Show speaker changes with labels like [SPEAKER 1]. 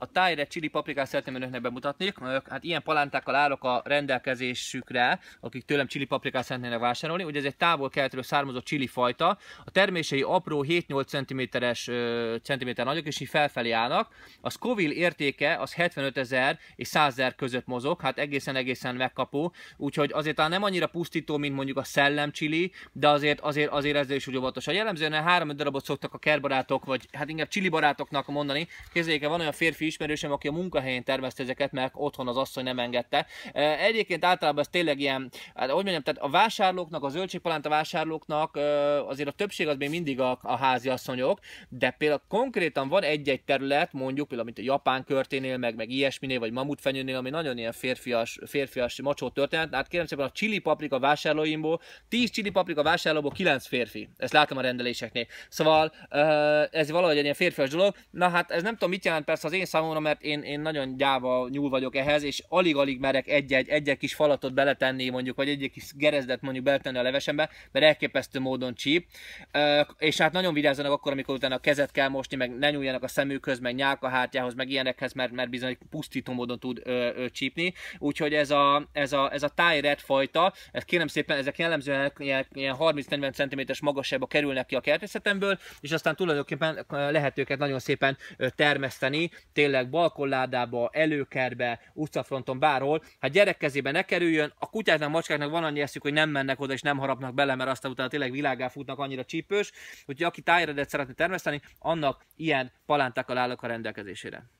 [SPEAKER 1] a tájre csili paprikát szeretném önöknek bemutatni. Hát ilyen palántákkal állok a rendelkezésükre, akik tőlem csili paprikát szeretnének vásárolni. Ugye ez egy távol keletről származó csili fajta. A termései apró 7-8 cm-es centiméter nagyok, és így felfelé állnak. A Scoville értéke az 75 ezer és 100 ezer között mozog, hát egészen-egészen megkapó. Úgyhogy azért talán nem annyira pusztító, mint mondjuk a szellem csili, de azért, azért, azért ezzel is úgy óvatos. A jellemzően 3 darabot szoktak a kerbarátok, vagy hát inkább csili barátoknak mondani. Kézzék van olyan férfi ismerősöm, aki a munkahelyén tervezte ezeket, mert otthon az asszony nem engedte. Egyébként általában ez tényleg ilyen, hát, hogy mondjam, tehát a vásárlóknak, a zöldségpalánta vásárlóknak azért a többség az még mindig a, a házi asszonyok, de például konkrétan van egy-egy terület, mondjuk például, mint a japán körténél, meg, meg ilyesminél, vagy mamutfenyőnél, ami nagyon ilyen férfias, férfias macsó történet. Hát kérem szépen a csili paprika vásárlóimból, 10 csili paprika vásárlóból 9 férfi. Ezt látom a rendeléseknél. Szóval ez valahogy egy ilyen férfias dolog. Na hát ez nem tudom mit jelent persze az én számomra, mert én, én nagyon gyáva nyúl vagyok ehhez, és alig-alig merek egy-egy, egy-egy kis falatot beletenni mondjuk, vagy egy-egy kis gerezdet mondjuk beletenni a levesembe, mert elképesztő módon csíp. És hát nagyon vigyázzanak akkor, amikor utána a kezet kell mosni, meg ne nyúljanak a szemükhöz, meg nyálkahártyához, meg ilyenekhez, mert, mert bizony pusztító módon tud ö, ö, csípni. Úgyhogy ez a, ez a, ez a tájred fajta, ez kérem szépen, ezek jellemzően ilyen, ilyen 30-40 cm magasságba kerülnek ki a kertészetemből, és aztán tulajdonképpen lehet őket nagyon szépen termeszteni, tényleg tényleg balkolládába, előkerbe, utcafronton, bárhol, hát gyerek kezébe ne kerüljön, a kutyáknak, macskáknak van annyi eszük, hogy nem mennek oda és nem harapnak bele, mert aztán utána tényleg világá futnak annyira csípős, hogy aki tájredet szeretne termeszteni, annak ilyen palántákkal állok a rendelkezésére.